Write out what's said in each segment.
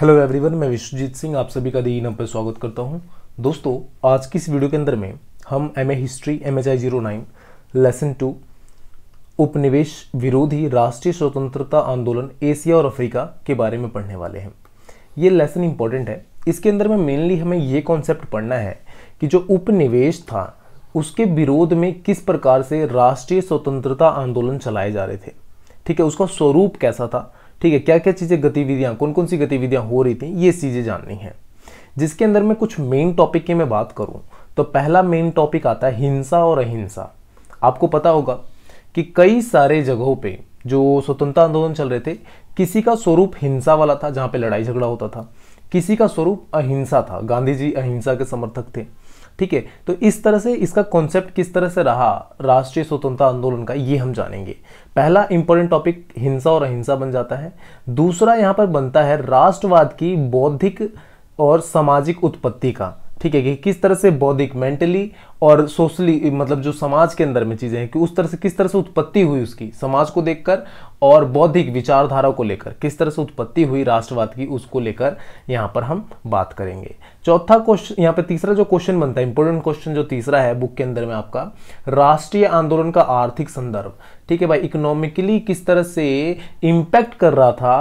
hello everyone मैं विश्वजीत सिंह आप सभी का दी पर स्वागत करता हूं दोस्तों आज की इस वीडियो के अंदर में हम M A history M H I zero nine lesson two उपनिवेश विरोधी राष्ट्रीय स्वतंत्रता आंदोलन एशिया और अफ्रीका के बारे में पढ़ने वाले हैं ये लेसन इंपॉर्टेंट है इसके अंदर में मेनली हमें ये कॉन्सेप्ट पढ़ना है कि जो उपनिवेश था उसके विरोध में किस प्रकार से राष्ट्रीय स्वतंत्रता आंदोलन चलाए जा रहे थे ठीक है उसका स्वरूप कैसा था ठीक है क्या क्या चीज़ें गतिविधियाँ कौन कौन सी गतिविधियाँ हो रही थी ये चीज़ें जाननी है जिसके अंदर मैं कुछ मेन टॉपिक की मैं बात करूँ तो पहला मेन टॉपिक आता है हिंसा और अहिंसा आपको पता होगा कि कई सारे जगहों पे जो स्वतंत्रता आंदोलन चल रहे थे किसी का स्वरूप हिंसा वाला था जहाँ पे लड़ाई झगड़ा होता था किसी का स्वरूप अहिंसा था गांधी जी अहिंसा के समर्थक थे ठीक है तो इस तरह से इसका कॉन्सेप्ट किस तरह से रहा राष्ट्रीय स्वतंत्रता आंदोलन का ये हम जानेंगे पहला इंपॉर्टेंट टॉपिक हिंसा और अहिंसा बन जाता है दूसरा यहाँ पर बनता है राष्ट्रवाद की बौद्धिक और सामाजिक उत्पत्ति का ठीक है कि किस तरह से बौद्धिक मेंटली और सोशली मतलब जो समाज के अंदर में चीज़ें हैं कि उस तरह से किस तरह से उत्पत्ति हुई उसकी समाज को देखकर और बौद्धिक विचारधारा को लेकर किस तरह से उत्पत्ति हुई राष्ट्रवाद की उसको लेकर यहाँ पर हम बात करेंगे चौथा क्वेश्चन यहाँ पे तीसरा जो क्वेश्चन बनता है इंपॉर्टेंट क्वेश्चन जो तीसरा है बुक के अंदर में आपका राष्ट्रीय आंदोलन का आर्थिक संदर्भ ठीक है भाई इकोनॉमिकली किस तरह से इम्पैक्ट कर रहा था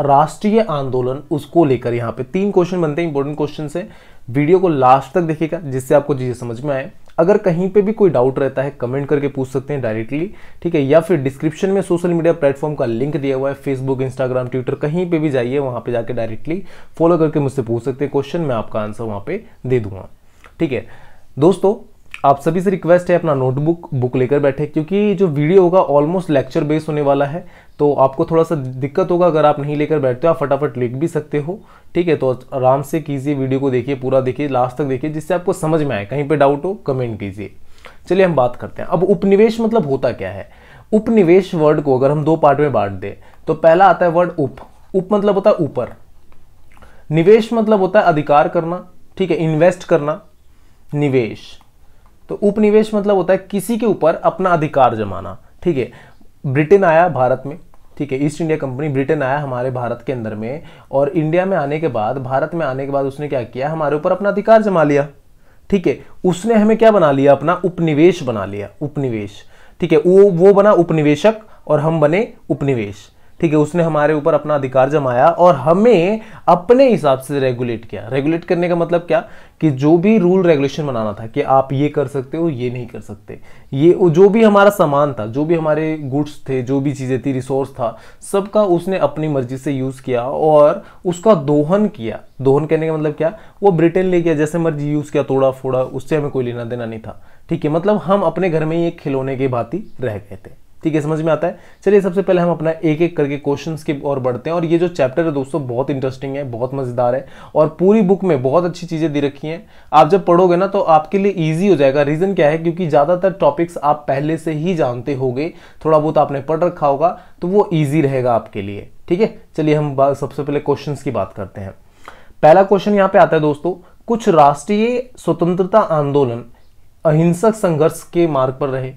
राष्ट्रीय आंदोलन उसको लेकर यहाँ पे तीन क्वेश्चन बनते हैं इंपॉर्टेंट क्वेश्चन से वीडियो को लास्ट तक देखिएगा जिससे आपको चीज़ें समझ में आए अगर कहीं पे भी कोई डाउट रहता है कमेंट करके पूछ सकते हैं डायरेक्टली ठीक है या फिर डिस्क्रिप्शन में सोशल मीडिया प्लेटफॉर्म का लिंक दिया हुआ है फेसबुक इंस्टाग्राम ट्विटर कहीं पे भी जाइए वहाँ पे जाके डायरेक्टली फॉलो करके मुझसे पूछ सकते हैं क्वेश्चन मैं आपका आंसर वहाँ पे दे दूंगा ठीक है दोस्तों आप सभी से रिक्वेस्ट है अपना नोटबुक बुक लेकर बैठे क्योंकि जो वीडियो होगा ऑलमोस्ट लेक्चर बेस होने वाला है तो आपको थोड़ा सा दिक्कत होगा अगर आप नहीं लेकर बैठते हो आप फटाफट लिख भी सकते हो ठीक है तो आराम से कीजिए वीडियो को देखिए पूरा देखिए लास्ट तक देखिए जिससे आपको समझ में आए कहीं पे डाउट हो कमेंट कीजिए चलिए हम बात करते हैं अब उपनिवेश मतलब होता क्या है उपनिवेश वर्ड को अगर हम दो पार्ट में बांट दें तो पहला आता है वर्ड उप उप मतलब होता है ऊपर निवेश मतलब होता है अधिकार करना ठीक है इन्वेस्ट करना निवेश तो उपनिवेश मतलब होता है किसी के ऊपर अपना अधिकार जमाना ठीक है ब्रिटेन आया भारत में ठीक है ईस्ट इंडिया कंपनी ब्रिटेन आया हमारे भारत के अंदर में और इंडिया में आने के बाद भारत में आने के बाद उसने क्या किया हमारे ऊपर अपना अधिकार जमा लिया ठीक है उसने हमें क्या बना लिया अपना उपनिवेश बना लिया उपनिवेश ठीक है वो वो बना उपनिवेशक और हम बने उपनिवेश ठीक है उसने हमारे ऊपर अपना अधिकार जमाया और हमें अपने हिसाब से रेगुलेट किया रेगुलेट करने का मतलब क्या कि जो भी रूल रेगुलेशन बनाना था कि आप ये कर सकते हो ये नहीं कर सकते ये जो भी हमारा सामान था जो भी हमारे गुड्स थे जो भी चीज़ें थी रिसोर्स था सबका उसने अपनी मर्जी से यूज़ किया और उसका दोहन किया दोहन करने का मतलब क्या वो ब्रिटेन ले गया जैसे मर्जी यूज़ किया तोड़ा फोड़ा उससे हमें कोई लेना देना नहीं था ठीक है मतलब हम अपने घर में ही ये खिलौने के भांति रह गए थे ठीक है समझ में आता है चलिए सबसे पहले हम अपना एक एक करके क्वेश्चन की और बढ़ते हैं और ये जो चैप्टर है दोस्तों बहुत इंटरेस्टिंग है बहुत मज़ेदार है और पूरी बुक में बहुत अच्छी चीज़ें दी रखी हैं आप जब पढ़ोगे ना तो आपके लिए ईजी हो जाएगा रीज़न क्या है क्योंकि ज़्यादातर टॉपिक्स आप पहले से ही जानते हो थोड़ा बहुत आपने पढ़ रखा होगा तो वो ईजी रहेगा आपके लिए ठीक है चलिए हम सबसे पहले क्वेश्चन की बात करते हैं पहला क्वेश्चन यहाँ पे आता है दोस्तों कुछ राष्ट्रीय स्वतंत्रता आंदोलन अहिंसक संघर्ष के मार्ग पर रहे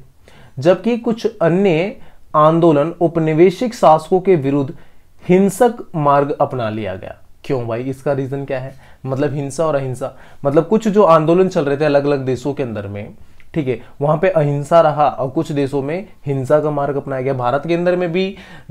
जबकि कुछ अन्य आंदोलन उपनिवेशिक शासकों के विरुद्ध हिंसक मार्ग अपना लिया गया क्यों भाई इसका रीज़न क्या है मतलब हिंसा और अहिंसा मतलब कुछ जो आंदोलन चल रहे थे अलग अलग देशों के अंदर में ठीक है वहां पे अहिंसा रहा और कुछ देशों में हिंसा का मार्ग अपनाया गया भारत के अंदर में भी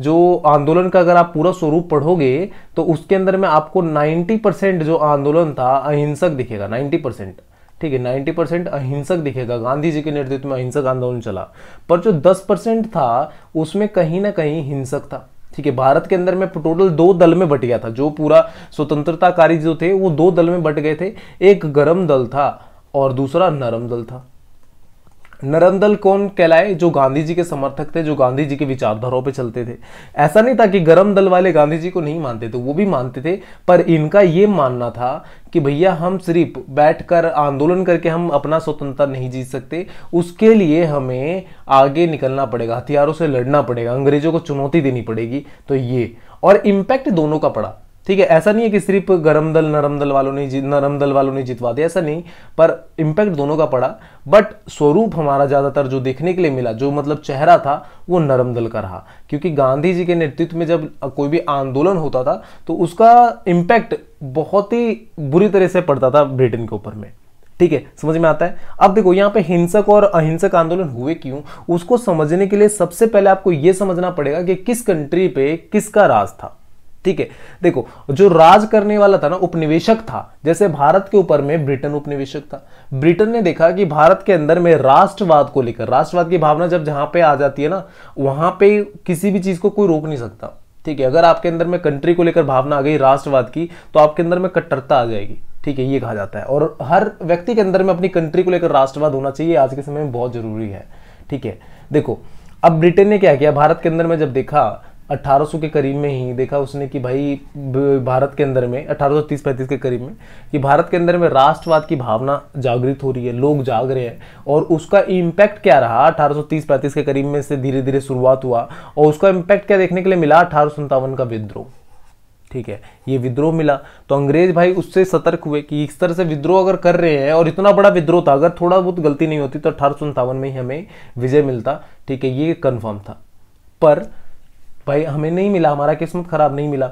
जो आंदोलन का अगर आप पूरा स्वरूप पढ़ोगे तो उसके अंदर में आपको 90 परसेंट जो आंदोलन था अहिंसक दिखेगा 90 परसेंट ठीक है 90 परसेंट अहिंसक दिखेगा गांधी जी के नेतृत्व में अहिंसक आंदोलन चला पर जो 10 परसेंट था उसमें कहीं ना कहीं हिंसक था ठीक है भारत के अंदर में टोटल दो दल में बट गया था जो पूरा स्वतंत्रताकारी जो थे वो दो दल में बट गए थे एक गर्म दल था और दूसरा नरम दल था नरम कौन कहलाए जो गांधी जी के समर्थक थे जो गांधी जी के विचारधाराओं पे चलते थे ऐसा नहीं था कि गर्म दल वाले गांधी जी को नहीं मानते थे वो भी मानते थे पर इनका ये मानना था कि भैया हम सिर्फ बैठकर आंदोलन करके हम अपना स्वतंत्रता नहीं जीत सकते उसके लिए हमें आगे निकलना पड़ेगा हथियारों से लड़ना पड़ेगा अंग्रेजों को चुनौती देनी पड़ेगी तो ये और इम्पैक्ट दोनों का पड़ा ठीक है ऐसा नहीं है कि सिर्फ गरम दल नरम दल वालों ने नरम दल वालों ने जितवा दिया ऐसा नहीं पर इम्पैक्ट दोनों का पड़ा बट स्वरूप हमारा ज़्यादातर जो देखने के लिए मिला जो मतलब चेहरा था वो नरम दल का रहा क्योंकि गांधी जी के नेतृत्व में जब कोई भी आंदोलन होता था तो उसका इम्पैक्ट बहुत ही बुरी तरह से पड़ता था ब्रिटेन के ऊपर में ठीक है समझ में आता है अब देखो यहाँ पे हिंसक और अहिंसक आंदोलन हुए क्यों उसको समझने के लिए सबसे पहले आपको यह समझना पड़ेगा कि किस कंट्री पे किसका राज था ठीक है देखो जो राज करने वाला था ना उपनिवेशक था जैसे भारत के ऊपर में ब्रिटेन उपनिवेशक था ब्रिटेन ने देखा कि भारत के अंदर में राष्ट्रवाद को लेकर राष्ट्रवाद की भावना जब जहां पे आ जाती है ना वहां पे किसी भी चीज को कोई रोक नहीं सकता ठीक है अगर आपके अंदर में कंट्री को लेकर भावना आ गई राष्ट्रवाद की तो आपके अंदर में कट्टरता आ जाएगी ठीक है ये कहा जाता है और हर व्यक्ति के अंदर में अपनी कंट्री को लेकर राष्ट्रवाद होना चाहिए आज के समय में बहुत जरूरी है ठीक है देखो अब ब्रिटेन ने क्या किया भारत के अंदर में जब देखा 1800 के करीब में ही देखा उसने कि भाई भारत के अंदर में 1830-35 के करीब में कि भारत के अंदर में राष्ट्रवाद की भावना जागृत हो रही है लोग जाग रहे हैं और उसका इम्पैक्ट क्या रहा 1830-35 के करीब में से धीरे धीरे शुरुआत हुआ और उसका इम्पैक्ट क्या देखने के लिए मिला अठारह का विद्रोह ठीक है ये विद्रोह मिला तो अंग्रेज भाई उससे सतर्क हुए कि इस तरह से विद्रोह अगर कर रहे हैं और इतना बड़ा विद्रोह था अगर थोड़ा बहुत गलती नहीं होती तो अठारह में ही हमें विजय मिलता ठीक है ये कन्फर्म था पर भाई हमें नहीं मिला हमारा किस्मत ख़राब नहीं मिला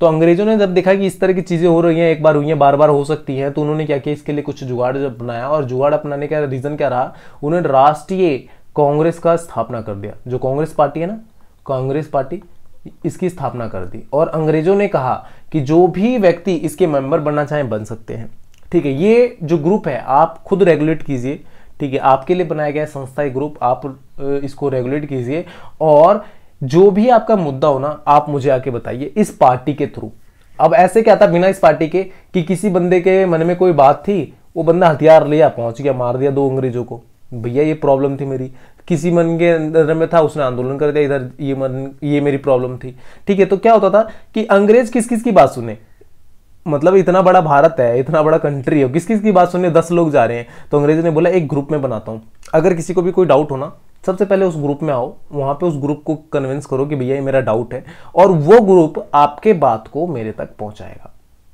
तो अंग्रेजों ने जब देखा कि इस तरह की चीज़ें हो रही हैं एक बार हुई हैं बार बार हो सकती हैं तो उन्होंने क्या किया इसके लिए कुछ जुगाड़ जब बनाया और जुगाड़ अपनाने का रीज़न क्या रहा उन्होंने राष्ट्रीय कांग्रेस का स्थापना कर दिया जो कांग्रेस पार्टी है ना कांग्रेस पार्टी इसकी स्थापना कर दी और अंग्रेजों ने कहा कि जो भी व्यक्ति इसके मेंबर बनना चाहे बन सकते हैं ठीक है ये जो ग्रुप है आप खुद रेगुलेट कीजिए ठीक है आपके लिए बनाया गया संस्था ग्रुप आप इसको रेगुलेट कीजिए और जो भी आपका मुद्दा हो ना आप मुझे आके बताइए इस पार्टी के थ्रू अब ऐसे क्या था बिना इस पार्टी के कि किसी बंदे के मन में कोई बात थी वो बंदा हथियार लिया पहुंच गया मार दिया दो अंग्रेजों को भैया ये प्रॉब्लम थी मेरी किसी मन के अंदर में था उसने आंदोलन कर दिया इधर ये मन ये मेरी प्रॉब्लम थी ठीक है तो क्या होता था कि अंग्रेज किस किस की बात सुने मतलब इतना बड़ा भारत है इतना बड़ा कंट्री है किस किस की बात सुनने दस लोग जा रहे हैं तो अंग्रेज ने बोला एक ग्रुप में बनाता हूँ अगर किसी को भी कोई डाउट हो ना सबसे पहले उस ग्रुप में आओ वहां पे उस ग्रुप को कन्विंस करो कि भैया ये मेरा डाउट है और वो ग्रुप आपके बात को मेरे तक पहुंचाएगा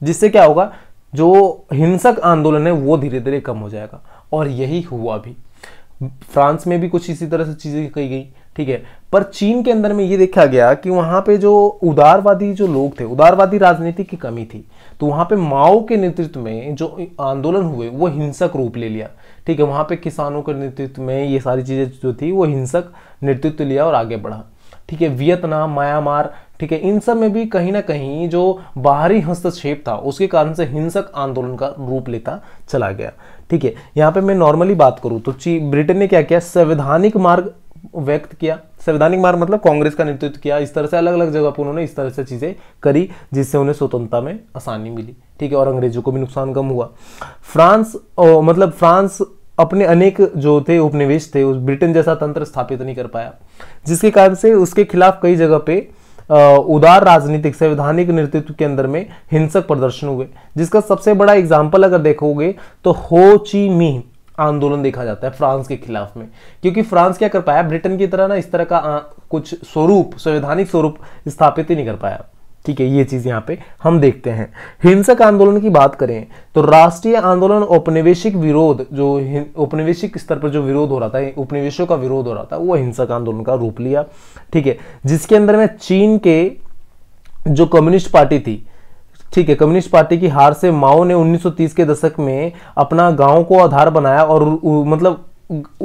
जिससे क्या होगा जो हिंसक आंदोलन है वो धीरे धीरे कम हो जाएगा और यही हुआ भी फ्रांस में भी कुछ इसी तरह से चीज़ें कही गई ठीक है पर चीन के अंदर में ये देखा गया कि वहां पे जो उदारवादी जो लोग थे उदारवादी राजनीति की कमी थी तो वहां पे माओ के नेतृत्व में जो आंदोलन हुए वो हिंसक रूप ले लिया ठीक है वहाँ पे किसानों के नेतृत्व में ये सारी चीज़ें जो थी वो हिंसक नेतृत्व लिया और आगे बढ़ा ठीक है वियतनाम म्यांमार ठीक है इन सब में भी कहीं ना कहीं जो बाहरी हस्तक्षेप था उसके कारण से हिंसक आंदोलन का रूप लेता चला गया ठीक है यहाँ पे मैं नॉर्मली बात करूँ तो ब्रिटेन ने क्या किया संवैधानिक मार्ग व्यक्त किया संवैधानिक मार्ग मतलब कांग्रेस का नेतृत्व किया इस तरह से अलग अलग जगह पर उन्होंने इस तरह से चीज़ें करी जिससे उन्हें स्वतंत्रता में आसानी मिली ठीक है और अंग्रेजों को भी नुकसान कम हुआ फ्रांस मतलब फ्रांस अपने अनेक जो थे उपनिवेश थे उस ब्रिटेन जैसा तंत्र स्थापित नहीं कर पाया जिसके कारण से उसके खिलाफ कई जगह पे उदार राजनीतिक संवैधानिक नेतृत्व के अंदर में हिंसक प्रदर्शन हुए जिसका सबसे बड़ा एग्जाम्पल अगर देखोगे तो हो ची मी आंदोलन देखा जाता है फ्रांस के खिलाफ में क्योंकि फ्रांस क्या कर पाया ब्रिटेन की तरह ना इस तरह का आ, कुछ स्वरूप संवैधानिक स्वरूप स्थापित ही नहीं कर पाया ठीक है ये चीज यहाँ पे हम देखते हैं हिंसक आंदोलन की बात करें तो राष्ट्रीय आंदोलन औपनिवेशिक विरोध जो औपनिवेशिक स्तर पर जो विरोध हो रहा था उपनिवेशों का विरोध हो रहा था वो हिंसक आंदोलन का रूप लिया ठीक है जिसके अंदर में चीन के जो कम्युनिस्ट पार्टी थी ठीक है कम्युनिस्ट पार्टी की हार से माओ ने 1930 के दशक में अपना गांव को आधार बनाया और मतलब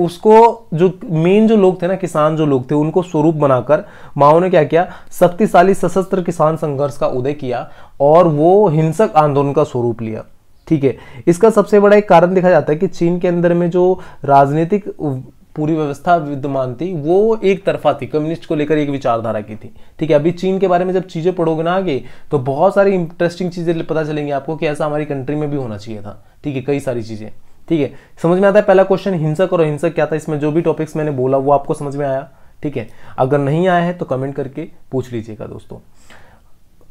उसको जो मेन जो लोग थे ना किसान जो लोग थे उनको स्वरूप बनाकर माओ ने क्या किया शक्तिशाली सशस्त्र किसान संघर्ष का उदय किया और वो हिंसक आंदोलन का स्वरूप लिया ठीक है इसका सबसे बड़ा एक कारण देखा जाता है कि चीन के अंदर में जो राजनीतिक पूरी व्यवस्था विद्यमान थी वो एक तरफा थी कम्युनिस्ट को लेकर एक विचारधारा की थी ठीक है अभी चीन के बारे में जब चीज़ें पढ़ोगे ना आगे तो बहुत सारी इंटरेस्टिंग चीज़ें पता चलेंगी आपको कि ऐसा हमारी कंट्री में भी होना चाहिए था ठीक है कई सारी चीज़ें ठीक है समझ में आता है पहला क्वेश्चन हिंसक और अहिंसक क्या था इसमें जो भी टॉपिक्स मैंने बोला वो आपको समझ में आया ठीक है अगर नहीं आया है तो कमेंट करके पूछ लीजिएगा दोस्तों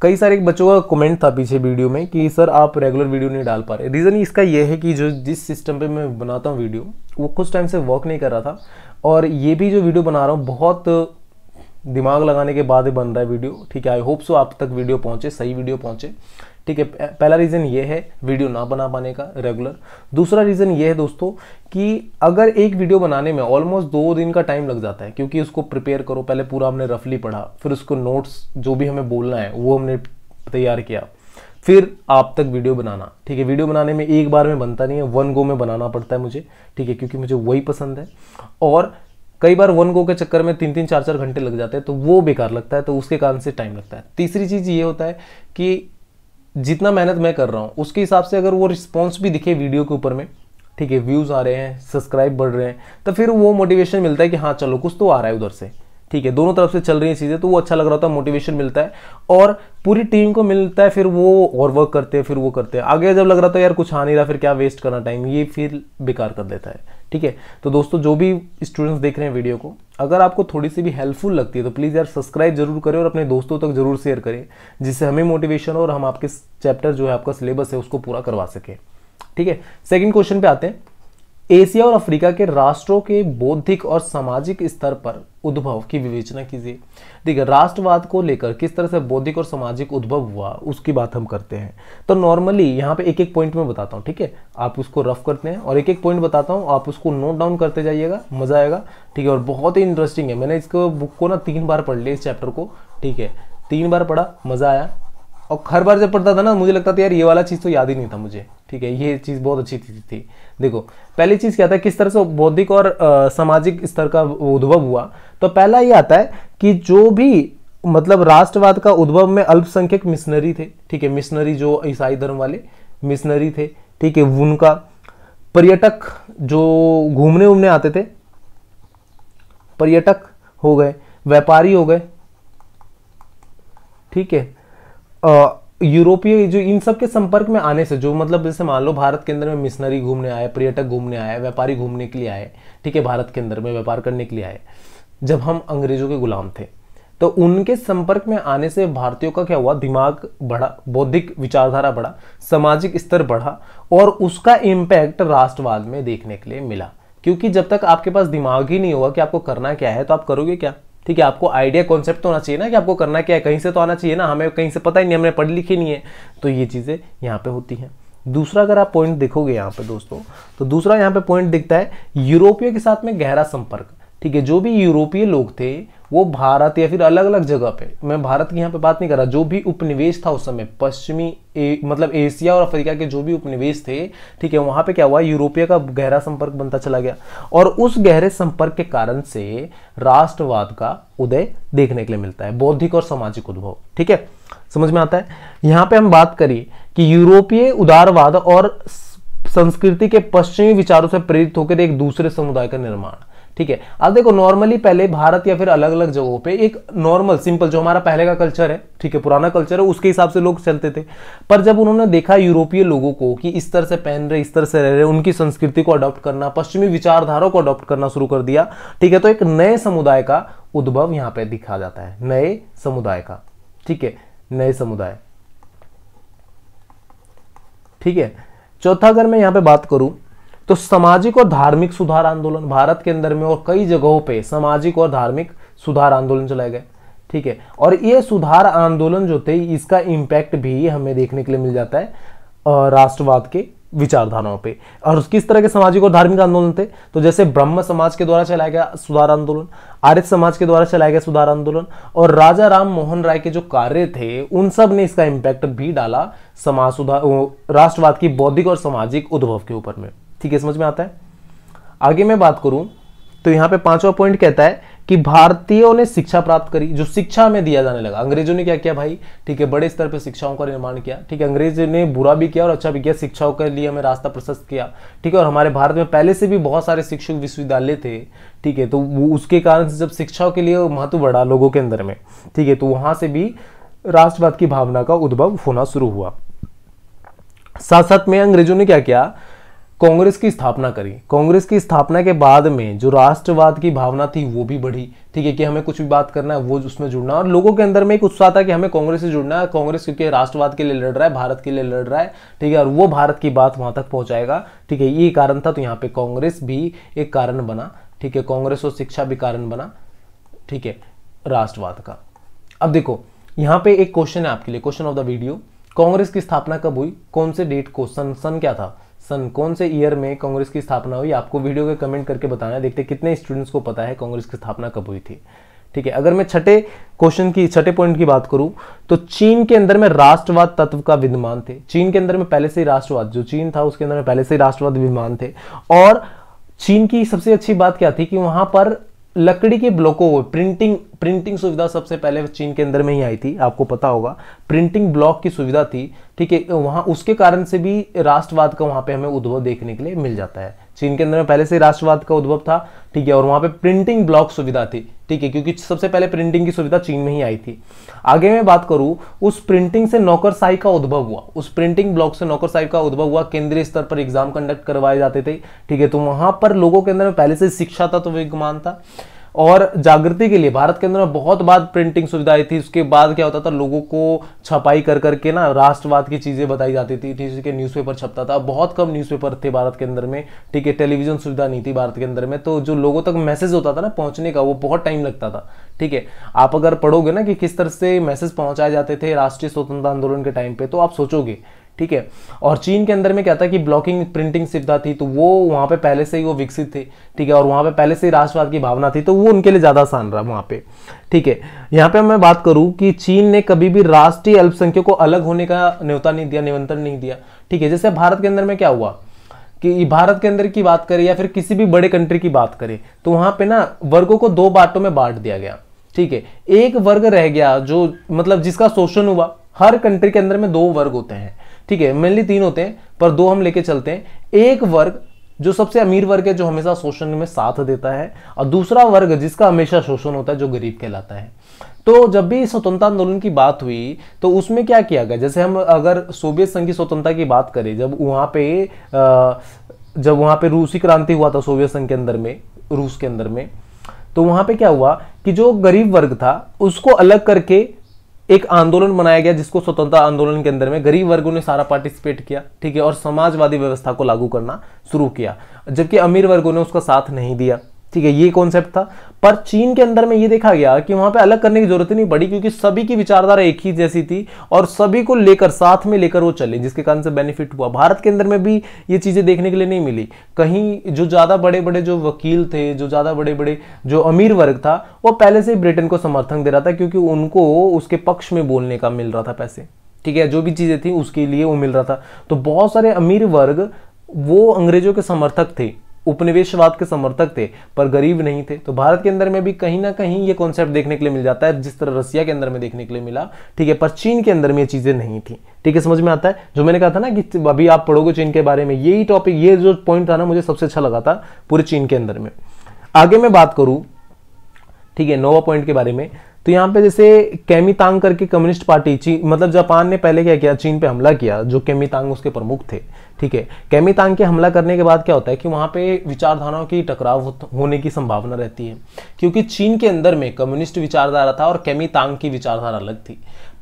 कई सारे बच्चों का कमेंट था पीछे वीडियो में कि सर आप रेगुलर वीडियो नहीं डाल पा रहे रीज़न इसका यह है कि जो जिस सिस्टम पे मैं बनाता हूँ वीडियो वो कुछ टाइम से वर्क नहीं कर रहा था और ये भी जो वीडियो बना रहा हूँ बहुत दिमाग लगाने के बाद ही बन रहा है वीडियो ठीक है आई होप सो आप तक वीडियो पहुँचे सही वीडियो पहुँचे ठीक है पहला रीज़न ये है वीडियो ना बना पाने का रेगुलर दूसरा रीज़न ये है दोस्तों कि अगर एक वीडियो बनाने में ऑलमोस्ट दो दिन का टाइम लग जाता है क्योंकि उसको प्रिपेयर करो पहले पूरा हमने रफली पढ़ा फिर उसको नोट्स जो भी हमें बोलना है वो हमने तैयार किया फिर आप तक वीडियो बनाना ठीक है वीडियो बनाने में एक बार में बनता नहीं है वन गो में बनाना पड़ता है मुझे ठीक है क्योंकि मुझे वही पसंद है और कई बार वन गो के चक्कर में तीन तीन चार चार घंटे लग जाते हैं तो वो बेकार लगता है तो उसके कारण से टाइम लगता है तीसरी चीज़ ये होता है कि जितना मेहनत मैं कर रहा हूँ उसके हिसाब से अगर वो रिस्पॉन्स भी दिखे वीडियो के ऊपर में ठीक है व्यूज़ आ रहे हैं सब्सक्राइब बढ़ रहे हैं तो फिर वो मोटिवेशन मिलता है कि हाँ चलो कुछ तो आ रहा है उधर से ठीक है दोनों तरफ से चल रही है चीज़ें तो वो अच्छा लग रहा होता है मोटिवेशन मिलता है और पूरी टीम को मिलता है फिर वो और वर्क करते हैं फिर वो करते हैं आगे जब लग रहा था यार कुछ आ नहीं रहा फिर क्या वेस्ट करना टाइम ये फिर बेकार कर देता है ठीक है तो दोस्तों जो भी स्टूडेंट्स देख रहे हैं वीडियो को अगर आपको थोड़ी सी भी हेल्पफुल लगती है तो प्लीज़ यार सब्सक्राइब जरूर करें और अपने दोस्तों तक जरूर शेयर करें जिससे हमें मोटिवेशन और हम आपके चैप्टर जो है आपका सिलेबस है उसको पूरा करवा सकें ठीक है सेकेंड क्वेश्चन पर आते हैं एशिया और अफ्रीका के राष्ट्रों के बौद्धिक और सामाजिक स्तर पर उद्भव की विवेचना कीजिए देखिए राष्ट्रवाद को लेकर किस तरह से बौद्धिक और सामाजिक उद्भव हुआ उसकी बात हम करते हैं तो नॉर्मली यहाँ पे एक एक पॉइंट में बताता हूँ ठीक है आप उसको रफ करते हैं और एक एक पॉइंट बताता हूँ आप उसको नोट डाउन करते जाइएगा मजा आएगा ठीक है और बहुत ही इंटरेस्टिंग है मैंने इसको बुक को ना तीन बार पढ़ लिया इस चैप्टर को ठीक है तीन बार पढ़ा मज़ा आया और हर बार जब पढ़ता था ना मुझे लगता था यार ये वाला चीज़ तो याद ही नहीं था मुझे ठीक है ये चीज़ बहुत अच्छी थी, थी देखो पहली चीज़ क्या था किस तरह से बौद्धिक और आ, सामाजिक स्तर का उद्भव हुआ तो पहला ये आता है कि जो भी मतलब राष्ट्रवाद का उद्भव में अल्पसंख्यक मिशनरी थे ठीक है मिशनरी जो ईसाई धर्म वाले मिशनरी थे ठीक है उनका पर्यटक जो घूमने उमने आते थे पर्यटक हो गए व्यापारी हो गए ठीक है यूरोपीय जो इन सब के संपर्क में आने से जो मतलब जैसे मान लो भारत के अंदर में मिशनरी घूमने आए पर्यटक घूमने आए व्यापारी घूमने के लिए आए ठीक है भारत के अंदर में व्यापार करने के लिए आए जब हम अंग्रेजों के गुलाम थे तो उनके संपर्क में आने से भारतीयों का क्या हुआ दिमाग बढ़ा बौद्धिक विचारधारा बढ़ा सामाजिक स्तर बढ़ा और उसका इम्पैक्ट राष्ट्रवाद में देखने के लिए मिला क्योंकि जब तक आपके पास दिमाग ही नहीं होगा कि आपको करना क्या है तो आप करोगे क्या ठीक है आपको आइडिया कॉन्सेप्ट तो होना चाहिए ना कि आपको करना क्या है कहीं से तो आना चाहिए ना हमें कहीं से पता ही नहीं हमने पढ़ लिखी नहीं है तो ये चीज़ें यहाँ पे होती हैं दूसरा अगर आप पॉइंट देखोगे यहाँ पे दोस्तों तो दूसरा यहाँ पे पॉइंट दिखता है यूरोपियों के साथ में गहरा संपर्क ठीक है जो भी यूरोपीय लोग थे वो भारत या फिर अलग अलग जगह पे मैं भारत की यहाँ पे बात नहीं कर रहा जो भी उपनिवेश था उस समय पश्चिमी ए, मतलब एशिया और अफ्रीका के जो भी उपनिवेश थे ठीक है वहाँ पे क्या हुआ यूरोपिया का गहरा संपर्क बनता चला गया और उस गहरे संपर्क के कारण से राष्ट्रवाद का उदय देखने के लिए मिलता है बौद्धिक और सामाजिक उद्भव ठीक है समझ में आता है यहाँ पे हम बात करिए कि यूरोपीय उदारवाद और संस्कृति के पश्चिमी विचारों से प्रेरित होकर एक दूसरे समुदाय का निर्माण ठीक है अब देखो नॉर्मली पहले भारत या फिर अलग अलग जगहों पे एक नॉर्मल सिंपल जो हमारा पहले का कल्चर है ठीक है पुराना कल्चर है उसके हिसाब से लोग चलते थे पर जब उन्होंने देखा यूरोपीय लोगों को कि इस तरह से पहन रहे इस तरह से रह रहे उनकी संस्कृति को अडॉप्ट करना पश्चिमी विचारधारा को अडॉप्ट करना शुरू कर दिया ठीक है तो एक नए समुदाय का उद्भव यहां पर दिखा जाता है नए समुदाय का ठीक है नए समुदाय ठीक है चौथा अगर मैं यहां पर बात करूं तो सामाजिक और धार्मिक सुधार आंदोलन भारत के अंदर में और कई जगहों पे सामाजिक और धार्मिक सुधार आंदोलन चलाए गए ठीक है और ये सुधार आंदोलन जो थे इसका इम्पैक्ट भी हमें देखने के लिए मिल जाता है राष्ट्रवाद के विचारधाराओं पे और किस तरह के सामाजिक और धार्मिक आंदोलन थे तो जैसे ब्रह्म समाज के द्वारा चलाया गया सुधार आंदोलन आर्य समाज के द्वारा चलाया गया सुधार आंदोलन और राजा राम मोहन राय के जो कार्य थे उन सब ने इसका इम्पैक्ट भी डाला समाज सुधार राष्ट्रवाद की बौद्धिक और सामाजिक उद्भव के ऊपर में ठीक है समझ में आता है आगे मैं बात करूं तो यहाँ पे पांचवा पॉइंट कहता है कि भारतीयों ने शिक्षा प्राप्त करी जो शिक्षा में दिया जाने लगा अंग्रेजों ने क्या किया भाई ठीक है बड़े स्तर पर शिक्षाओं का निर्माण किया ठीक है अंग्रेज ने बुरा भी किया और अच्छा भी किया शिक्षाओं के लिए हमें रास्ता प्रशस्त किया ठीक है और हमारे भारत में पहले से भी बहुत सारे शिक्षक विश्वविद्यालय थे ठीक है तो उसके कारण से जब शिक्षाओं के लिए महत्व बढ़ा लोगों के अंदर में ठीक है तो वहां से भी राष्ट्रवाद की भावना का उद्भव होना शुरू हुआ साथ साथ में अंग्रेजों ने क्या किया कांग्रेस की स्थापना करी कांग्रेस की स्थापना के बाद में जो राष्ट्रवाद की भावना थी वो भी बढ़ी ठीक है कि हमें कुछ भी बात करना है वो उसमें जुड़ना और लोगों के अंदर में एक उत्साह था कि हमें कांग्रेस से जुड़ना है कांग्रेस क्योंकि राष्ट्रवाद के लिए लड़ रहा है भारत के लिए लड़ रहा है ठीक है और वो भारत की बात वहाँ तक पहुँचाएगा ठीक है ये कारण था तो यहाँ पर कांग्रेस भी एक कारण बना ठीक है कांग्रेस और शिक्षा भी कारण बना ठीक है राष्ट्रवाद का अब देखो यहाँ पे एक क्वेश्चन है आपके लिए question of the video Congress की स्थापना कब हुई कौन से डेट को सन सन क्या था सन कौन से ईयर में कांग्रेस की स्थापना हुई आपको वीडियो के कमेंट करके बताना है देखते कितने स्टूडेंट्स को पता है कांग्रेस की स्थापना कब हुई थी ठीक है अगर मैं छठे क्वेश्चन की छठे पॉइंट की बात करूं तो चीन के अंदर में राष्ट्रवाद तत्व का विद्यमान थे चीन के अंदर में पहले से ही राष्ट्रवाद जो चीन था उसके अंदर में पहले से ही राष्ट्रवाद विद्यमान थे और चीन की सबसे अच्छी बात क्या थी कि वहां पर लकड़ी के ब्लॉकों को प्रिंटिंग प्रिंटिंग सुविधा सबसे पहले चीन के अंदर में ही आई थी आपको पता होगा प्रिंटिंग ब्लॉक की सुविधा थी ठीक है वहाँ उसके कारण से भी राष्ट्रवाद का वहाँ पे हमें उद्भव देखने के लिए मिल जाता है चीन के अंदर में पहले से राष्ट्रवाद का उद्भव था ठीक है और वहां पे प्रिंटिंग ब्लॉक सुविधा थी ठीक है क्योंकि सबसे पहले प्रिंटिंग की सुविधा चीन में ही आई थी आगे मैं बात करूं उस प्रिंटिंग से नौकरशाही का उद्भव हुआ उस प्रिंटिंग ब्लॉक से नौकरशाही का उद्भव हुआ केंद्रीय स्तर पर एग्जाम कंडक्ट करवाए जाते थे ठीक है तो वहां पर लोगों के अंदर में पहले से शिक्षा था तो विज्ञान था और जागृति के लिए भारत के अंदर में बहुत बाद प्रिंटिंग सुविधा आई थी उसके बाद क्या होता था लोगों को छपाई कर करके ना राष्ट्रवाद की चीज़ें बताई जाती थी ठीक है न्यूज़पेपर छपता था बहुत कम न्यूज़पेपर थे भारत के अंदर में ठीक है टेलीविजन सुविधा नहीं थी भारत के अंदर में तो जो लोगों तक मैसेज होता था ना पहुंचने का वो बहुत टाइम लगता था ठीक है आप अगर पढ़ोगे ना कि किस तरह से मैसेज पहुंचाए जाते थे राष्ट्रीय स्वतंत्रता आंदोलन के टाइम पे तो आप सोचोगे ठीक है और चीन के अंदर में क्या था कि ब्लॉकिंग प्रिंटिंग सुविधा थी तो वो वहाँ पे पहले से ही वो विकसित थे ठीक है और वहाँ पे पहले से ही राष्ट्रवाद की भावना थी तो वो उनके लिए ज़्यादा आसान रहा वहाँ पे ठीक है यहाँ पे मैं बात करूँ कि चीन ने कभी भी राष्ट्रीय अल्पसंख्यक को अलग होने का न्यौता नहीं दिया निमंत्रण नहीं दिया ठीक है जैसे भारत के अंदर में क्या हुआ कि भारत के अंदर की बात करें या फिर किसी भी बड़े कंट्री की बात करें तो वहाँ पर ना वर्गों को दो बाटों में बांट दिया गया ठीक है एक वर्ग रह गया जो मतलब जिसका शोषण हुआ हर कंट्री के अंदर में दो वर्ग होते हैं ठीक है मेनली तीन होते हैं पर दो हम लेके चलते हैं एक वर्ग जो सबसे अमीर वर्ग है जो हमेशा शोषण में साथ देता है और दूसरा वर्ग जिसका हमेशा शोषण होता है जो गरीब कहलाता है तो जब भी स्वतंत्रता आंदोलन की बात हुई तो उसमें क्या किया गया जैसे हम अगर सोवियत संघ की स्वतंत्रता की बात करें जब वहां पे जब वहां पे रूसी क्रांति हुआ था सोवियत संघ के अंदर में रूस के अंदर में तो वहां पे क्या हुआ कि जो गरीब वर्ग था उसको अलग करके एक आंदोलन बनाया गया जिसको स्वतंत्रता आंदोलन के अंदर में गरीब वर्गों ने सारा पार्टिसिपेट किया ठीक है और समाजवादी व्यवस्था को लागू करना शुरू किया जबकि अमीर वर्गों ने उसका साथ नहीं दिया ठीक है ये कॉन्सेप्ट था पर चीन के अंदर में ये देखा गया कि वहां पे अलग करने की जरूरत नहीं पड़ी क्योंकि सभी की विचारधारा एक ही जैसी थी और सभी को लेकर साथ में लेकर वो चले जिसके कारण से बेनिफिट हुआ भारत के अंदर में भी ये चीजें देखने के लिए नहीं मिली कहीं जो ज्यादा बड़े बड़े जो वकील थे जो ज्यादा बड़े बड़े जो अमीर वर्ग था वो पहले से ब्रिटेन को समर्थन दे रहा था क्योंकि उनको उसके पक्ष में बोलने का मिल रहा था पैसे ठीक है जो भी चीजें थी उसके लिए वो मिल रहा था तो बहुत सारे अमीर वर्ग वो अंग्रेजों के समर्थक थे उपनिवेशवाद के समर्थक थे पर गरीब नहीं थे तो भारत के अंदर में भी कहीं ना कहीं ये कॉन्सेप्ट देखने के लिए मिल जाता है जिस तरह रसिया के अंदर में देखने के लिए मिला ठीक है पर चीन के अंदर में ये चीज़ें नहीं थी ठीक है समझ में आता है जो मैंने कहा था ना कि अभी आप पढ़ोगे चीन के बारे में यही टॉपिक ये जो पॉइंट था ना मुझे सबसे अच्छा लगा था पूरे चीन के अंदर में आगे मैं बात करूं ठीक है नोवा पॉइंट के बारे में तो यहाँ पे जैसे कैमितांग करके कम्युनिस्ट पार्टी मतलब जापान ने पहले क्या किया चीन पे हमला किया जो कैमितांग उसके प्रमुख थे ठीक है कैमितांग के हमला करने के बाद क्या होता है कि वहां पे विचारधाराओं की टकराव होने की संभावना रहती है क्योंकि चीन के अंदर में कम्युनिस्ट विचारधारा था और कैमितांग की विचारधारा अलग थी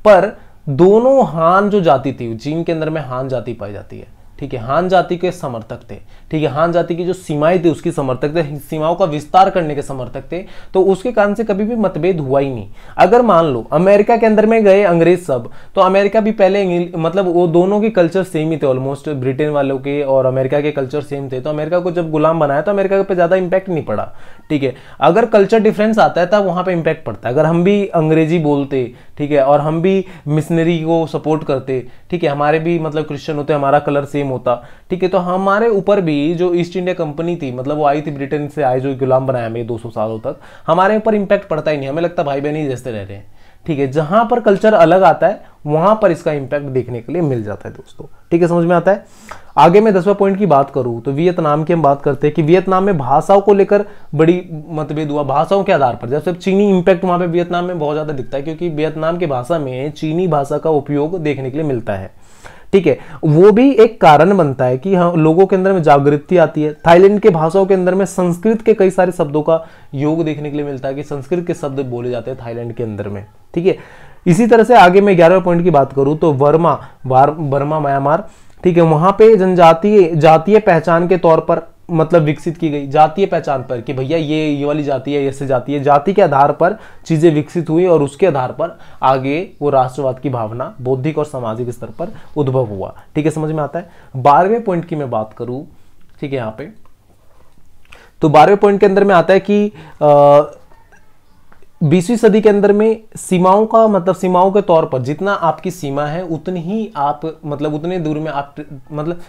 पर दोनों हान जो जाति थी चीन के अंदर में हान जाति पाई जाती है ठीक है हान जाति के समर्थक थे ठीक है हान जाति की जो सीमाएं थी उसकी समर्थक थे सीमाओं का विस्तार करने के समर्थक थे तो उसके कारण से कभी भी मतभेद हुआ ही नहीं अगर मान लो अमेरिका के अंदर में गए अंग्रेज सब तो अमेरिका भी पहले मतलब वो दोनों के कल्चर सेम ही थे ऑलमोस्ट ब्रिटेन वालों के और अमेरिका के कल्चर सेम थे तो अमेरिका को जब गुलाम बनाया तो अमेरिका पर ज़्यादा इम्पैक्ट नहीं पड़ा ठीक है अगर कल्चर डिफरेंस आता है तब वहाँ पे इम्पैक्ट पड़ता है अगर हम भी अंग्रेजी बोलते ठीक है और हम भी मिशनरी को सपोर्ट करते ठीक है हमारे भी मतलब क्रिश्चियन होते हमारा कलर सेम होता ठीक है तो हमारे ऊपर भी जो ईस्ट इंडिया कंपनी थी मतलब वो आई थी ब्रिटेन से आए जो गुलाम बनाया हमें दो सालों तक हमारे ऊपर इम्पैक्ट पड़ता ही नहीं हमें लगता भाई बहन ही जैसे रह रहे हैं ठीक है जहां पर कल्चर अलग आता है वहां पर इसका इंपैक्ट देखने के लिए मिल जाता है दोस्तों ठीक है समझ में आता है आगे मैं दसवा पॉइंट की बात करूं तो वियतनाम की हम बात करते हैं कि वियतनाम में भाषाओं को लेकर बड़ी मतभेद हुआ भाषाओं के आधार पर जैसे चीनी इंपैक्ट वहां पे वियतनाम में बहुत ज्यादा दिखता है क्योंकि वियतनाम की भाषा में चीनी भाषा का उपयोग देखने के लिए मिलता है ठीक है वो भी एक कारण बनता है कि हाँ लोगों के अंदर में जागृति आती है थाईलैंड के भाषाओं के अंदर में संस्कृत के कई सारे शब्दों का योग देखने के लिए मिलता है कि संस्कृत के शब्द बोले जाते हैं थाईलैंड के अंदर में ठीक है इसी तरह से आगे मैं ग्यारहवें पॉइंट की बात करूं तो वर्मा वर्मा म्यांमार ठीक है वहां पे जनजातीय जातीय पहचान के तौर पर मतलब विकसित की गई जातीय पहचान पर कि भैया ये ये वाली जाति है ऐसे जाति है जाति के आधार पर चीज़ें विकसित हुई और उसके आधार पर आगे वो राष्ट्रवाद की भावना बौद्धिक और सामाजिक स्तर पर उद्भव हुआ ठीक है समझ में आता है बारहवें पॉइंट की मैं बात करूँ ठीक है यहाँ पे तो बारहवें पॉइंट के अंदर में आता है कि आ, बीसवीं सदी के अंदर में सीमाओं का मतलब सीमाओं के तौर पर जितना आपकी सीमा है उतनी ही आप मतलब उतने दूर में आप मतलब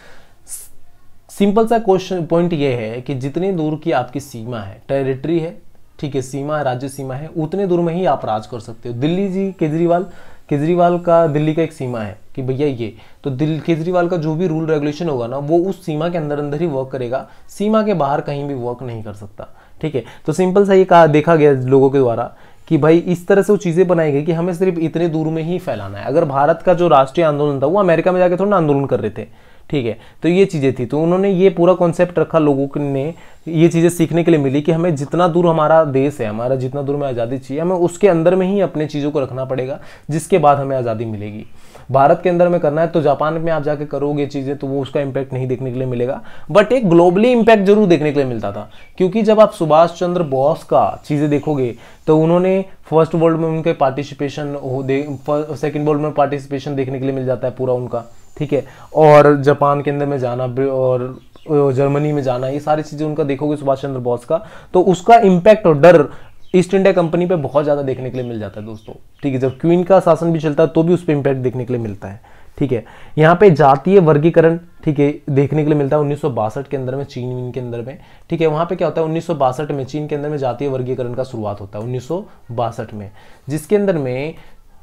सिंपल सा क्वेश्चन पॉइंट ये है कि जितनी दूर की आपकी सीमा है टेरिटरी है ठीक है सीमा राज्य सीमा है उतने दूर में ही आप राज कर सकते हो दिल्ली जी केजरीवाल केजरीवाल का दिल्ली का एक सीमा है कि भैया ये तो दिल्ली केजरीवाल का जो भी रूल रेगुलेशन होगा ना वो उस सीमा के अंदर अंदर ही वर्क करेगा सीमा के बाहर कहीं भी वर्क नहीं कर सकता ठीक है तो सिंपल सा ये कहा देखा गया लोगों के द्वारा कि भाई इस तरह से वो चीज़ें बनाई गई कि हमें सिर्फ इतने दूर में ही फैलाना है अगर भारत का जो राष्ट्रीय आंदोलन था वो अमेरिका में जाके थोड़ा आंदोलन कर रहे थे ठीक है तो ये चीज़ें थी तो उन्होंने ये पूरा कॉन्सेप्ट रखा लोगों ने ये चीज़ें सीखने के लिए मिली कि हमें जितना दूर हमारा देश है हमारा जितना दूर में आज़ादी चाहिए हमें उसके अंदर में ही अपने चीज़ों को रखना पड़ेगा जिसके बाद हमें आज़ादी मिलेगी भारत के अंदर में करना है तो जापान में आप जाके करोगे चीज़ें तो वो उसका इम्पैक्ट नहीं देखने के लिए मिलेगा बट एक ग्लोबली इम्पैक्ट जरूर देखने के लिए मिलता था क्योंकि जब आप सुभाष चंद्र बोस का चीज़ें देखोगे तो उन्होंने फर्स्ट वर्ल्ड में उनके पार्टिसिपेशन हो सेकेंड वर्ल्ड में पार्टिसिपेशन देखने के लिए मिल जाता है पूरा उनका ठीक है और जापान के अंदर में जाना और जर्मनी में जाना ये सारी चीज़ें उनका देखोगे सुभाष चंद्र बोस का तो उसका इम्पैक्ट और डर ईस्ट इंडिया कंपनी पे बहुत ज़्यादा देखने के लिए मिल जाता है दोस्तों ठीक है जब क्वीन का शासन भी चलता है तो भी उस पर इम्पैक्ट देखने के लिए मिलता है ठीक है यहाँ पे जातीय वर्गीकरण ठीक है देखने के लिए मिलता है उन्नीस के अंदर में चीन के अंदर में ठीक है वहाँ पे क्या होता है उन्नीस में चीन के अंदर में जातीय वर्गीकरण का शुरुआत होता है उन्नीस में जिसके अंदर में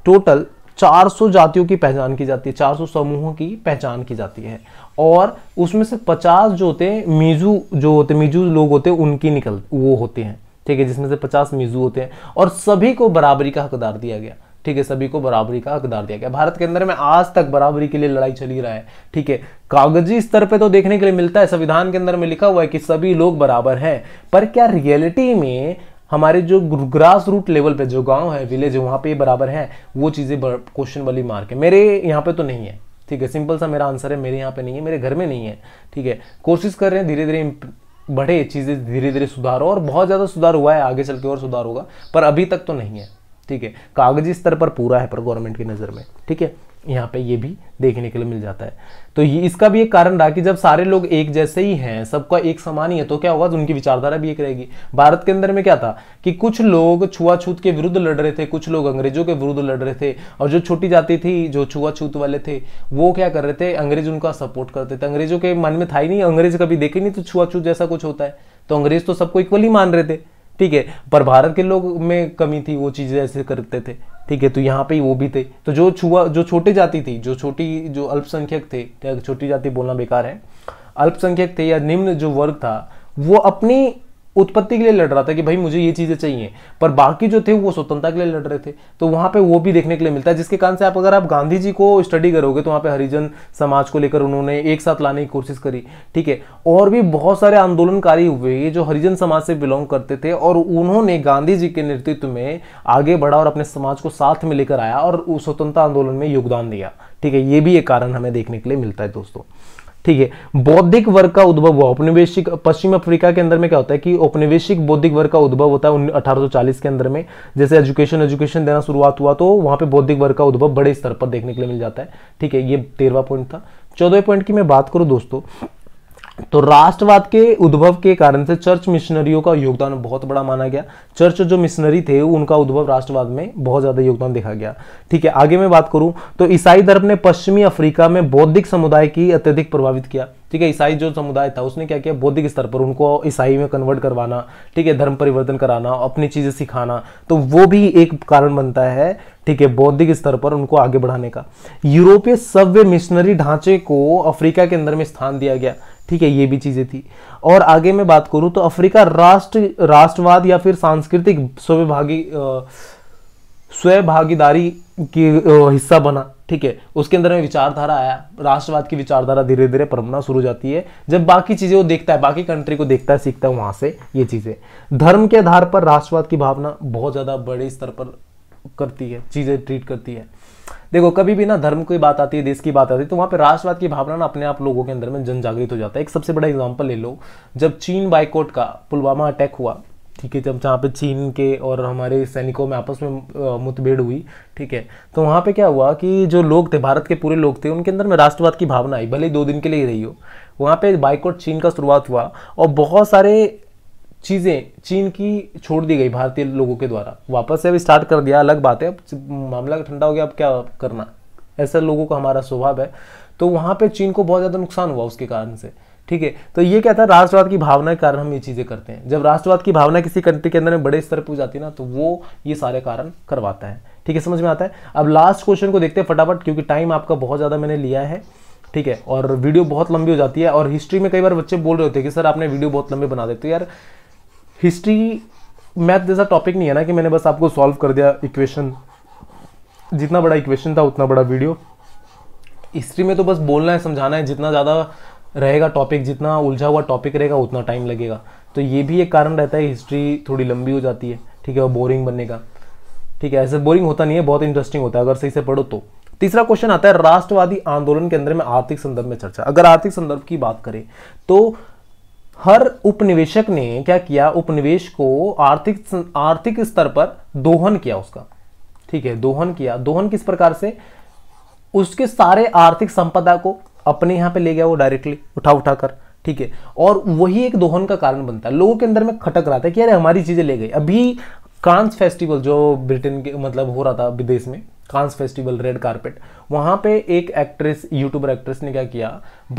टोटल 400 जातियों की पहचान की जाती है 400 समूहों की पहचान की जाती है और उसमें से 50 जो होते हैं मीजू जो होते मिजू लोग होते हैं उनकी निकल वो होते हैं ठीक है जिसमें से 50 मिजू होते हैं और सभी को बराबरी का हकदार दिया गया ठीक है सभी को बराबरी का हकदार दिया गया भारत के अंदर में आज तक बराबरी के लिए लड़ाई चली रहा है ठीक है कागजी स्तर पे तो देखने के लिए मिलता है संविधान के अंदर में लिखा हुआ है कि सभी लोग बराबर हैं पर क्या रियलिटी में हमारे जो ग्रास रूट लेवल पे जो गांव है विलेज है वहाँ पे बराबर है वो चीज़ें क्वेश्चन वाली मार्क है मेरे यहाँ पे तो नहीं है ठीक है सिंपल सा मेरा आंसर है मेरे यहाँ पे नहीं है मेरे घर में नहीं है ठीक है कोशिश कर रहे हैं धीरे धीरे बढ़े चीज़ें धीरे धीरे सुधार हो और बहुत ज़्यादा सुधार हुआ है आगे चल के और सुधार होगा पर अभी तक तो नहीं है ठीक है कागजी स्तर पर पूरा है पर गवर्नमेंट की नज़र में ठीक है यहाँ पे ये भी देखने के लिए मिल जाता है तो ये इसका भी एक कारण रहा कि जब सारे लोग एक जैसे ही हैं सबका एक समान ही है तो क्या होगा तो उनकी विचारधारा भी एक रहेगी भारत के अंदर में क्या था कि कुछ लोग छुआछूत के विरुद्ध लड़ रहे थे कुछ लोग अंग्रेजों के विरुद्ध लड़ रहे थे और जो छोटी जाति थी जो छुआछूत वाले थे वो क्या कर रहे थे अंग्रेज उनका सपोर्ट करते थे अंग्रेजों के मन में था ही नहीं अंग्रेज कभी देखे नहीं तो छुआछूत जैसा कुछ होता है तो अंग्रेज तो सबको इक्वली मान रहे थे ठीक है पर भारत के लोग में कमी थी वो चीज़ें ऐसे करते थे ठीक है तो यहाँ पे वो भी थे तो जो छुआ जो छोटी जाति थी जो छोटी जो अल्पसंख्यक थे छोटी जाति बोलना बेकार है अल्पसंख्यक थे या निम्न जो वर्ग था वो अपनी उत्पत्ति के लिए लड़ रहा था कि भाई मुझे ये चीज़ें चाहिए पर बाकी जो थे वो स्वतंत्रता के लिए लड़ रहे थे तो वहां पे वो भी देखने के लिए मिलता है जिसके कारण से आप अगर आप गांधी जी को स्टडी करोगे तो वहां पे हरिजन समाज को लेकर उन्होंने एक साथ लाने की कोशिश करी ठीक है और भी बहुत सारे आंदोलनकारी हुए जो हरिजन समाज से बिलोंग करते थे और उन्होंने गांधी जी के नेतृत्व में आगे बढ़ा और अपने समाज को साथ में लेकर आया और स्वतंत्रता आंदोलन में योगदान दिया ठीक है ये भी एक कारण हमें देखने के लिए मिलता है दोस्तों ठीक है बौद्धिक वर्ग का उद्भव हुआ औपनिवेशिक पश्चिम अफ्रीका के अंदर में क्या होता है कि औपनिवेशिक बौद्धिक वर्ग का उद्भव होता है चालीस के अंदर में जैसे एजुकेशन एजुकेशन देना शुरुआत हुआ तो वहां पे बौद्धिक वर्ग का उद्भव बड़े स्तर पर देखने के लिए मिल जाता है ठीक है ये तेरवा पॉइंट था चौदह पॉइंट की मैं बात करूं दोस्तों तो राष्ट्रवाद के उद्भव के कारण से चर्च मिशनरियों का योगदान बहुत बड़ा माना गया चर्च जो मिशनरी थे उनका उद्भव राष्ट्रवाद में बहुत ज़्यादा योगदान देखा गया ठीक है आगे मैं बात करूं तो ईसाई धर्म ने पश्चिमी अफ्रीका में बौद्धिक समुदाय की अत्यधिक प्रभावित किया ठीक है ईसाई जो समुदाय था उसने क्या किया बौद्धिक स्तर पर उनको ईसाई में कन्वर्ट करवाना ठीक है धर्म परिवर्तन कराना अपनी चीज़ें सिखाना तो वो भी एक कारण बनता है ठीक है बौद्धिक स्तर पर उनको आगे बढ़ाने का यूरोपीय सभ्य मिशनरी ढांचे को अफ्रीका के अंदर में स्थान दिया गया ठीक है ये भी चीज़ें थी और आगे मैं बात करूँ तो अफ्रीका राष्ट्र राष्ट्रवाद या फिर सांस्कृतिक स्वभागी स्वभागीदारी की हिस्सा बना ठीक है उसके अंदर में विचारधारा आया राष्ट्रवाद की विचारधारा धीरे धीरे परमना शुरू हो जाती है जब बाकी चीज़ें वो देखता है बाकी कंट्री को देखता है सीखता है वहाँ से ये चीज़ें धर्म के आधार पर राष्ट्रवाद की भावना बहुत ज़्यादा बड़े स्तर पर करती है चीज़ें ट्रीट करती है देखो कभी भी ना धर्म की बात आती है देश की बात आती है तो वहाँ पे राष्ट्रवाद की भावना ना अपने आप लोगों के अंदर में जन जागृत हो जाता है एक सबसे बड़ा एग्जाम्पल ले लो जब चीन बाइकोट का पुलवामा अटैक हुआ ठीक है जब जहाँ पे चीन के और हमारे सैनिकों में आपस में मुठभेड़ हुई ठीक है तो वहाँ पे क्या हुआ कि जो लोग थे भारत के पूरे लोग थे उनके अंदर में राष्ट्रवाद की भावना आई भले ही दो दिन के लिए ही रही हो वहाँ पे बाइकोट चीन का शुरुआत हुआ और बहुत सारे चीज़ें चीन की छोड़ दी गई भारतीय लोगों के द्वारा वापस से अब स्टार्ट कर दिया अलग बात है अब मामला ठंडा हो गया अब क्या करना ऐसा लोगों का हमारा स्वभाव है तो वहाँ पे चीन को बहुत ज़्यादा नुकसान हुआ उसके कारण से ठीक है तो ये क्या था राष्ट्रवाद की भावना के कारण हम ये चीज़ें करते हैं जब राष्ट्रवाद की भावना किसी कंट्री के अंदर में बड़े स्तर पर हो जाती है ना तो वो ये सारे कारण करवाता है ठीक है समझ में आता है अब लास्ट क्वेश्चन को देखते हैं फटाफट क्योंकि टाइम आपका बहुत ज़्यादा मैंने लिया है ठीक है और वीडियो बहुत लंबी हो जाती है और हिस्ट्री में कई बार बच्चे बोल रहे होते हैं कि सर आपने वीडियो बहुत लंबी बना देते तो यार हिस्ट्री मैथ जैसा टॉपिक नहीं है ना कि मैंने बस आपको सॉल्व कर दिया इक्वेशन जितना बड़ा इक्वेशन था उतना बड़ा वीडियो हिस्ट्री में तो बस बोलना है समझाना है जितना ज़्यादा रहेगा टॉपिक जितना उलझा हुआ टॉपिक रहेगा उतना टाइम लगेगा तो ये भी एक कारण रहता है हिस्ट्री थोड़ी लंबी हो जाती है ठीक है और बोरिंग बनने का ठीक है ऐसे बोरिंग होता नहीं है बहुत इंटरेस्टिंग होता है अगर सही से पढ़ो तो तीसरा क्वेश्चन आता है राष्ट्रवादी आंदोलन के अंदर में आर्थिक संदर्भ में चर्चा अगर आर्थिक संदर्भ की बात करें तो हर उपनिवेशक ने क्या किया उपनिवेश को आर्थिक आर्थिक स्तर पर दोहन किया उसका ठीक है दोहन किया दोहन किस प्रकार से उसके सारे आर्थिक संपदा को अपने यहां पे ले गया वो डायरेक्टली उठा उठा कर ठीक है और वही एक दोहन का कारण बनता है लोगों के अंदर में खटक रहा था कि अरे हमारी चीज़ें ले गई अभी कांस फेस्टिवल जो ब्रिटेन के मतलब हो रहा था विदेश में कांस फेस्टिवल रेड कारपेट वहाँ पे एक एक्ट्रेस यूट्यूबर एक्ट्रेस ने क्या किया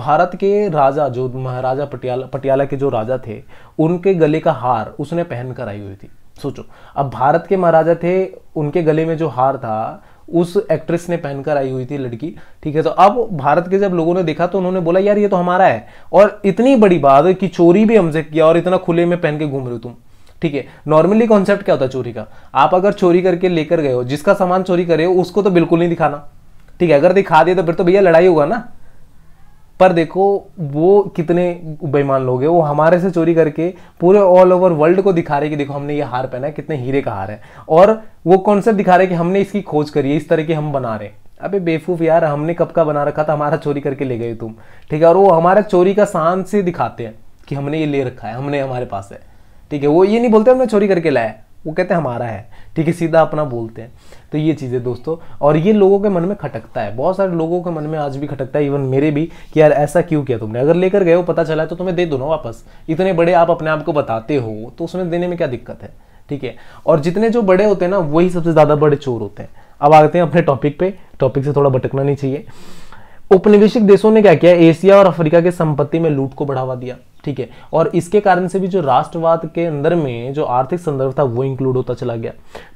भारत के राजा जो महाराजा पटियाला पटियाला के जो राजा थे उनके गले का हार उसने पहन कर आई हुई थी सोचो अब भारत के महाराजा थे उनके गले में जो हार था उस एक्ट्रेस ने पहनकर आई हुई थी लड़की ठीक है तो अब भारत के जब लोगों ने देखा तो उन्होंने बोला यार ये तो हमारा है और इतनी बड़ी बात है कि चोरी भी हमसे किया और इतना खुले में पहन के घूम रहे हो तुम ठीक है नॉर्मली कॉन्सेप्ट क्या होता है चोरी का आप अगर चोरी करके लेकर गए हो जिसका सामान चोरी करे हो उसको तो बिल्कुल नहीं दिखाना ठीक है अगर दिखा दिए तो फिर तो भैया लड़ाई होगा ना पर देखो वो कितने बेईमान लोग हैं वो हमारे से चोरी करके पूरे ऑल ओवर वर्ल्ड को दिखा रहे कि देखो हमने ये हार पहना है कितने हीरे का हार है और वो कॉन्सेप्ट दिखा रहे कि हमने इसकी खोज करी है इस तरह की हम बना रहे अबे बेफूफ यार हमने कब का बना रखा था हमारा चोरी करके ले गए तुम ठीक है और वो हमारा चोरी का शान से दिखाते हैं कि हमने ये ले रखा है हमने हमारे पास है ठीक है वो ये नहीं बोलते हमने चोरी करके लाया वो कहते हैं हमारा है ठीक है सीधा अपना बोलते हैं तो ये चीज़ें दोस्तों और ये लोगों के मन में खटकता है बहुत सारे लोगों के मन में आज भी खटकता है इवन मेरे भी कि यार ऐसा क्यों किया तुमने अगर लेकर गए हो पता चला है तो तुम्हें दे दो ना वापस इतने बड़े आप अपने आप को बताते हो तो उसमें देने में क्या दिक्कत है ठीक है और जितने जो बड़े होते हैं ना वही सबसे ज़्यादा बड़े चोर होते हैं अब आते हैं अपने टॉपिक पे टॉपिक से थोड़ा भटकना नहीं चाहिए उपनिवेशिक देशों ने क्या किया एशिया और अफ्रीका के संपत्ति में लूट को बढ़ावा दिया ठीक है और इसके कारण से भी जो राष्ट्रवाद के अंदर में जो आर्थिक संदर्भ था वो इंक्लूड होता चला गया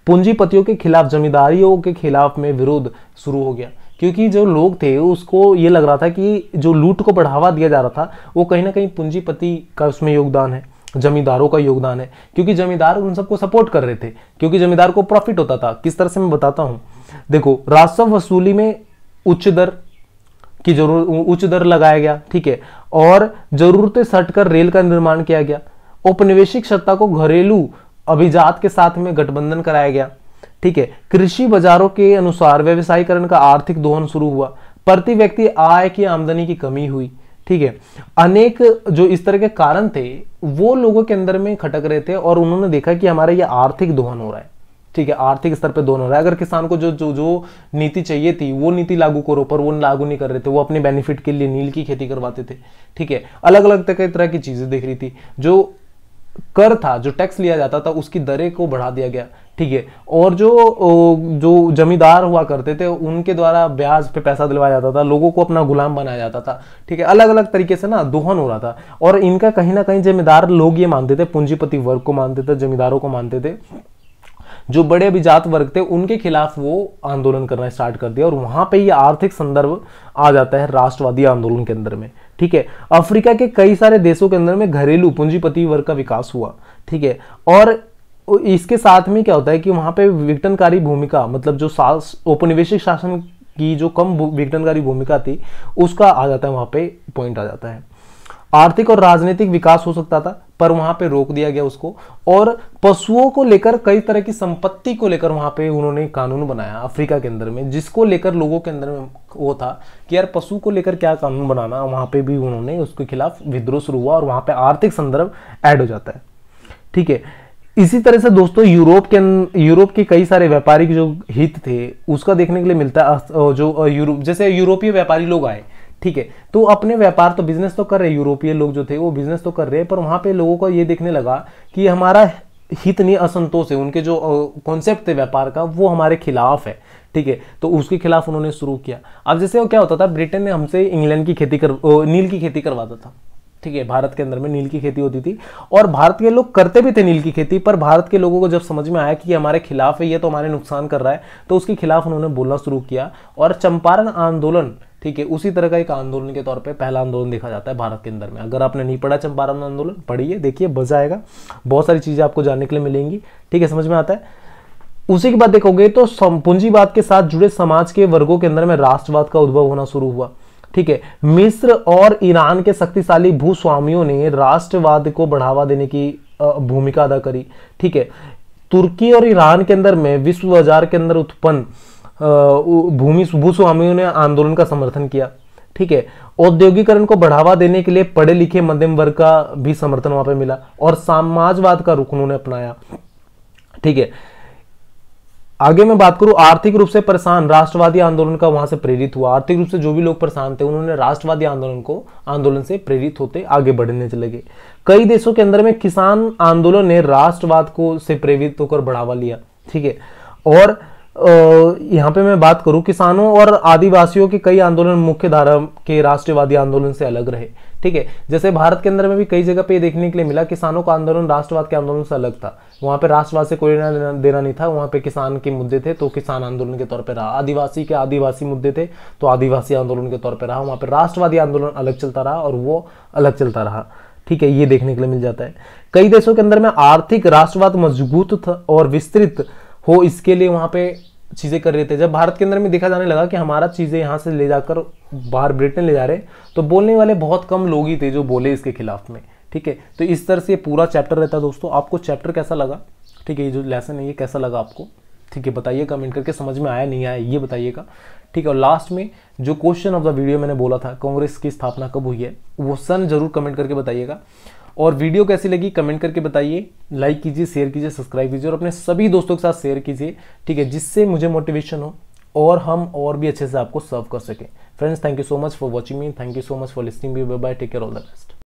पूंजीपतियों के खिलाफ जमींदारियों के खिलाफ में विरोध शुरू हो गया क्योंकि जो लोग थे उसको ये लग रहा था कि जो लूट को बढ़ावा दिया जा रहा था वो कहीं ना कहीं पूंजीपति का उसमें योगदान है जमींदारों का योगदान है क्योंकि जमींदार उन सबको सपोर्ट कर रहे थे क्योंकि जमींदार को प्रॉफिट होता था किस तरह से मैं बताता हूँ देखो राजस्व वसूली में उच्च दर की जरूर उच्च दर लगाया गया ठीक है और जरूरतें सटकर रेल का निर्माण किया गया औपनिवेशिक सत्ता को घरेलू अभिजात के साथ में गठबंधन कराया गया ठीक है कृषि बाजारों के अनुसार व्यवसायीकरण का आर्थिक दोहन शुरू हुआ प्रति व्यक्ति आय की आमदनी की कमी हुई ठीक है अनेक जो इस तरह के कारण थे वो लोगों के अंदर में खटक रहे थे और उन्होंने देखा कि हमारा ये आर्थिक दोहन हो रहा है ठीक है आर्थिक स्तर पे दोनों रहा अगर किसान को जो जो जो नीति चाहिए थी वो नीति लागू करो पर वो लागू नहीं कर रहे थे वो अपने बेनिफिट के लिए नील की खेती करवाते थे ठीक है अलग अलग तरह की चीज़ें देख रही थी जो कर था जो टैक्स लिया जाता था उसकी दरें को बढ़ा दिया गया ठीक है और जो जो जमींदार हुआ करते थे उनके द्वारा ब्याज पे पैसा दिलवाया जाता था लोगों को अपना गुलाम बनाया जाता था ठीक है अलग अलग तरीके से ना दोहन हो रहा था और इनका कहीं ना कहीं जमींदार लोग ये मानते थे पूंजीपति वर्ग को मानते थे जमींदारों को मानते थे जो बड़े अभिजात वर्ग थे उनके खिलाफ वो आंदोलन करना स्टार्ट कर दिया और वहां पर ये आर्थिक संदर्भ आ जाता है राष्ट्रवादी आंदोलन के अंदर में ठीक है अफ्रीका के कई सारे देशों के अंदर में घरेलू पूंजीपति वर्ग का विकास हुआ ठीक है और इसके साथ में क्या होता है कि वहां पे विघटनकारी भूमिका मतलब जो औपनिवेशिक शासन की जो कम विघटनकारी भूमिका थी उसका आ जाता है वहां पे पॉइंट आ जाता है आर्थिक और राजनीतिक विकास हो सकता था पर वहां पे रोक दिया गया उसको और पशुओं को लेकर कई तरह की संपत्ति को लेकर वहां पे उन्होंने कानून बनाया अफ्रीका के अंदर में जिसको लेकर लोगों के अंदर में वो था कि यार पशु को लेकर क्या कानून बनाना वहां पे भी उन्होंने उसके खिलाफ विद्रोह शुरू हुआ और वहां पे आर्थिक संदर्भ ऐड हो जाता है ठीक है इसी तरह से दोस्तों यूरोप के अं-, यूरोप के कई सारे व्यापारिक जो हित थे उसका देखने के लिए मिलता है जो यूरोप जैसे यूरोपीय व्यापारी लोग आए ठीक है तो अपने व्यापार तो बिजनेस तो कर रहे यूरोपीय लोग जो थे वो बिजनेस तो कर रहे पर वहाँ पे लोगों को ये देखने लगा कि हमारा हित नहीं असंतोष है उनके जो कॉन्सेप्ट थे व्यापार का वो हमारे खिलाफ है ठीक है तो उसके खिलाफ उन्होंने शुरू किया अब जैसे वो क्या होता था ब्रिटेन ने हमसे इंग्लैंड की खेती कर नील की खेती करवाता था ठीक है भारत के अंदर में नील की खेती होती थी और भारत के लोग करते भी थे नील की खेती पर भारत के लोगों को जब समझ में आया कि ये हमारे खिलाफ है ये तो हमारे नुकसान कर रहा है तो उसके खिलाफ उन्होंने बोलना शुरू किया और चंपारण आंदोलन ठीक है उसी तरह का एक आंदोलन के तौर पे पहला आंदोलन देखा जाता है भारत के अंदर में अगर आपने नहीं पढ़ा चंपारण आंदोलन पढ़िए देखिए मजा आएगा बहुत सारी चीज़ें आपको जानने के लिए मिलेंगी ठीक है समझ में आता है उसी के बाद देखोगे तो पूंजीवाद के साथ जुड़े समाज के वर्गों के अंदर में राष्ट्रवाद का उद्भव होना शुरू हुआ ठीक है मिस्र और ईरान के शक्तिशाली भूस्वामियों ने राष्ट्रवाद को बढ़ावा देने की भूमिका अदा करी ठीक है तुर्की और ईरान के अंदर में विश्व बाजार के अंदर उत्पन्न भूमि भूस्वामियों ने आंदोलन का समर्थन किया ठीक है औद्योगिकरण को बढ़ावा देने के लिए पढ़े लिखे मध्यम वर्ग का भी समर्थन वहां पे मिला और समाजवाद का रुख उन्होंने अपनाया ठीक है आगे मैं बात करूं आर्थिक रूप से परेशान राष्ट्रवादी आंदोलन का वहां से प्रेरित हुआ आर्थिक रूप से जो भी लोग परेशान थे उन्होंने राष्ट्रवादी आंदोलन को आंदोलन से प्रेरित होते आगे बढ़ने चले गए कई देशों के अंदर में किसान आंदोलन ने राष्ट्रवाद को से प्रेरित होकर बढ़ावा लिया ठीक है और यहाँ पे मैं बात करूँ किसानों और आदिवासियों के कई आंदोलन मुख्य धारा के राष्ट्रवादी आंदोलन से अलग रहे ठीक है जैसे भारत के अंदर में भी कई जगह पे देखने के लिए मिला किसानों का आंदोलन राष्ट्रवाद के आंदोलन से अलग था वहाँ पे राष्ट्रवाद से कोई लेना देना नहीं था वहाँ पे किसान के मुद्दे थे तो किसान आंदोलन के तौर पर रहा आदिवासी के आदिवासी मुद्दे थे तो आदिवासी आंदोलन के तौर पर रहा वहाँ पर राष्ट्रवादी आंदोलन अलग चलता रहा और वो अलग चलता रहा ठीक है ये देखने के लिए मिल जाता है कई देशों के अंदर में आर्थिक राष्ट्रवाद मजबूत था और विस्तृत हो इसके लिए वहाँ पे चीज़ें कर रहे थे जब भारत के अंदर में देखा जाने लगा कि हमारा चीज़ें यहाँ से ले जाकर बाहर ब्रिटेन ले जा रहे तो बोलने वाले बहुत कम लोग ही थे जो बोले इसके खिलाफ में ठीक है तो इस तरह से पूरा चैप्टर रहता है दोस्तों आपको चैप्टर कैसा लगा ठीक है ये जो लेसन है ये कैसा लगा आपको ठीक है बताइए कमेंट करके समझ में आया नहीं आया ये बताइएगा ठीक है और लास्ट में जो क्वेश्चन ऑफ द वीडियो मैंने बोला था कांग्रेस की स्थापना कब हुई है वो सन जरूर कमेंट करके बताइएगा और वीडियो कैसी लगी कमेंट करके बताइए लाइक कीजिए शेयर कीजिए सब्सक्राइब कीजिए और अपने सभी दोस्तों के साथ शेयर कीजिए ठीक है जिससे मुझे मोटिवेशन हो और हम और भी अच्छे से आपको सर्व कर सकें friends thank you so much for watching me thank you so much for listening bye take care all the best